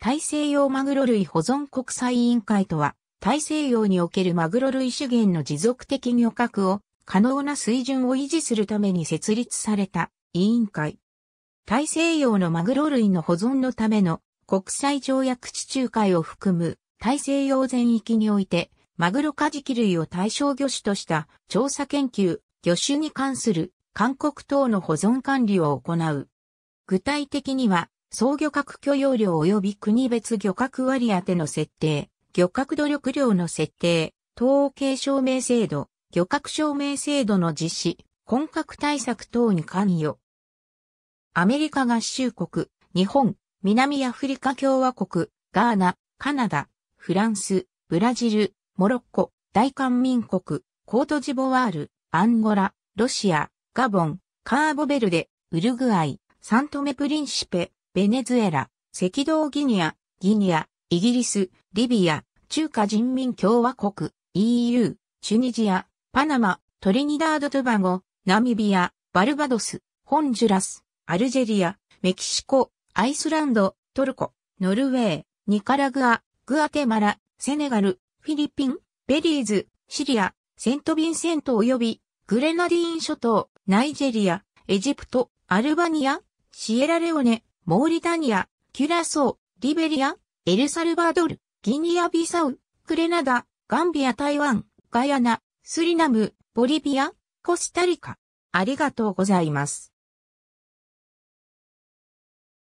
大西洋マグロ類保存国際委員会とは、大西洋におけるマグロ類資源の持続的漁獲を可能な水準を維持するために設立された委員会。大西洋のマグロ類の保存のための国際条約地中海を含む大西洋全域において、マグロカジキ類を対象魚種とした調査研究、魚種に関する勧告等の保存管理を行う。具体的には、総漁獲許容量及び国別漁獲割当の設定、漁獲努力量の設定、統計証明制度、漁獲証明制度の実施、本格対策等に関与。アメリカ合衆国、日本、南アフリカ共和国、ガーナ、カナダ、フランス、ブラジル、モロッコ、大韓民国、コートジボワール、アンゴラ、ロシア、ガボン、カーボベルデ、ウルグアイ、サントメプリンシペ、ベネズエラ、赤道ギニア、ギニア、イギリス、リビア、中華人民共和国、EU、チュニジア、パナマ、トリニダード・トゥバゴ、ナミビア、バルバドス、ホンジュラス、アルジェリア、メキシコ、アイスランド、トルコ、ノルウェー、ニカラグア、グアテマラ、セネガル、フィリピン、ベリーズ、シリア、セントビンセント及び、グレナディーン諸島、ナイジェリア、エジプト、アルバニア、シエラレオネ、モーリタニア、キュラソー、リベリア、エルサルバドル、ギニアビサウ、クレナダ、ガンビア台湾、ガヤナ、スリナム、ボリビア、コスタリカ。ありがとうございます。